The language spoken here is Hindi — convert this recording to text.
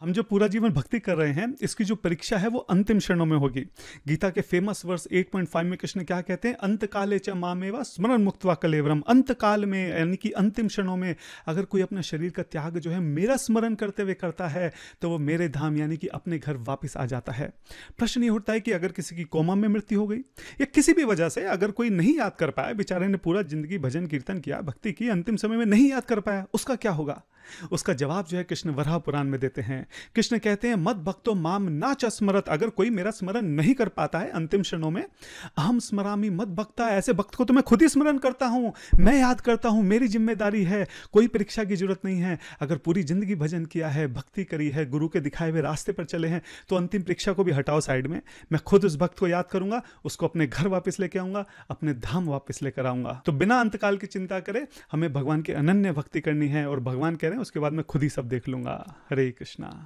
हम जो पूरा जीवन भक्ति कर रहे हैं इसकी जो परीक्षा है वो अंतिम क्षणों में होगी गीता के फेमस वर्स 8.5 में कृष्ण क्या कहते हैं अंत काले च मामेवा स्मरण मुक्तवा कलेवरम अंत काल में यानी कि अंतिम क्षणों में अगर कोई अपने शरीर का त्याग जो है मेरा स्मरण करते हुए करता है तो वो मेरे धाम यानी कि अपने घर वापस आ जाता है प्रश्न ये उठता है कि अगर किसी की कोमा में मृत्यु हो गई या किसी भी वजह से अगर कोई नहीं याद कर पाया बेचारे ने पूरा जिंदगी भजन कीर्तन किया भक्ति की अंतिम समय में नहीं याद कर पाया उसका क्या होगा उसका जवाब जो है कृष्ण वराह पुराण में देते हैं कृष्ण कहते हैं मत भक्तो माम ना च स्मरत अगर कोई मेरा स्मरण नहीं कर पाता है अंतिम क्षणों में अहम स्मरामी मत भक्ता ऐसे भक्त को तो मैं खुद ही स्मरण करता हूँ मैं याद करता हूँ मेरी जिम्मेदारी है कोई परीक्षा की जरूरत नहीं है अगर पूरी जिंदगी भजन किया है भक्ति करी है गुरु के दिखाए हुए रास्ते पर चले हैं तो अंतिम परीक्षा को भी हटाओ साइड में मैं खुद उस भक्त को याद करूंगा उसको अपने घर वापस लेके आऊंगा अपने धाम वापस लेकर आऊंगा तो बिना अंतकाल की चिंता करे हमें भगवान की अनन्य भक्ति करनी है और भगवान कह रहे हैं उसके बाद मैं खुद ही सब देख लूँगा हरे कृष्णा